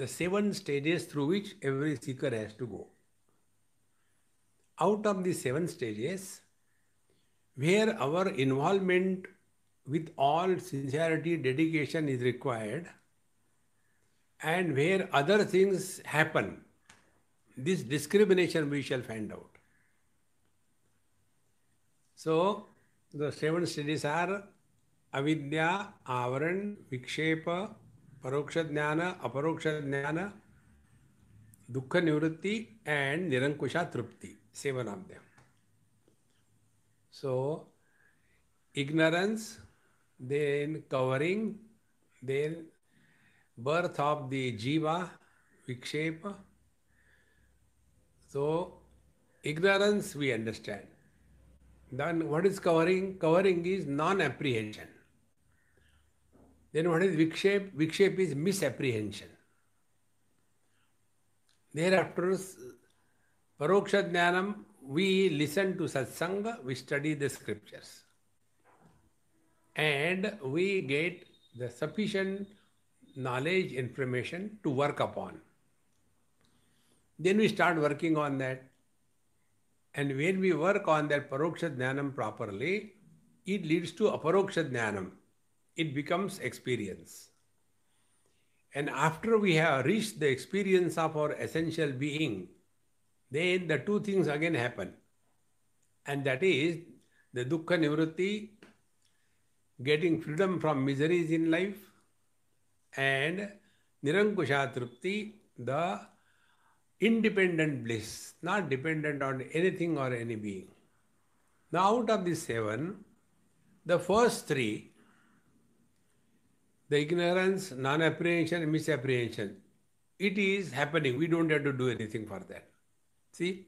the seven stages through which every seeker has to go. Out of the seven stages, where our involvement with all sincerity, dedication is required, and where other things happen, this discrimination we shall find out. So, the seven stages are avidya, avaran, vikshepa. परोक्ष ज्ञान अपरोक्ष jnana dukha nivritti and nirankusha tripti seven of them so ignorance then covering then birth of the jiva vikshepa so ignorance we understand then what is covering covering is non apprehension Then what is vikshep? Vikshep is misapprehension. Thereafter, paroksha jnanam, we listen to satsanga, we study the scriptures. And we get the sufficient knowledge, information to work upon. Then we start working on that. And when we work on that paroksha jnanam properly, it leads to aparoksha jnanam it becomes experience. And after we have reached the experience of our essential being, then the two things again happen. And that is the dukkha nivritti, getting freedom from miseries in life, and nirankushatrupti, the independent bliss, not dependent on anything or any being. Now, out of these seven, the first three the ignorance, non apprehension, misapprehension. It is happening. We don't have to do anything for that. See,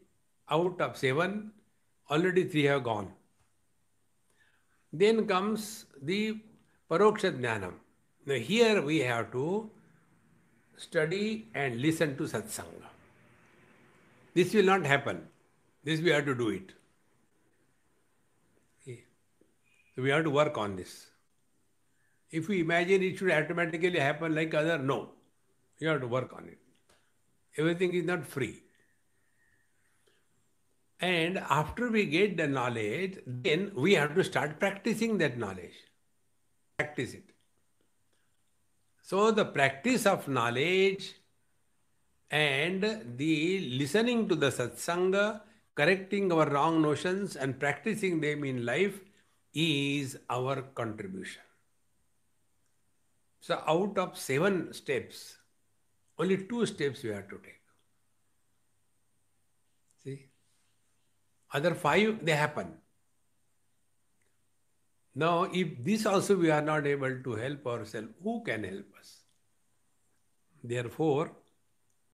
out of seven, already three have gone. Then comes the Paroksha Jnanam. Now, here we have to study and listen to satsang. This will not happen. This we have to do it. we have to work on this. If we imagine it should automatically happen like other, no. You have to work on it. Everything is not free. And after we get the knowledge, then we have to start practicing that knowledge. Practice it. So the practice of knowledge and the listening to the satsanga, correcting our wrong notions and practicing them in life is our contribution. So out of seven steps, only two steps you have to take. See? Other five, they happen. Now, if this also we are not able to help ourselves, who can help us? Therefore,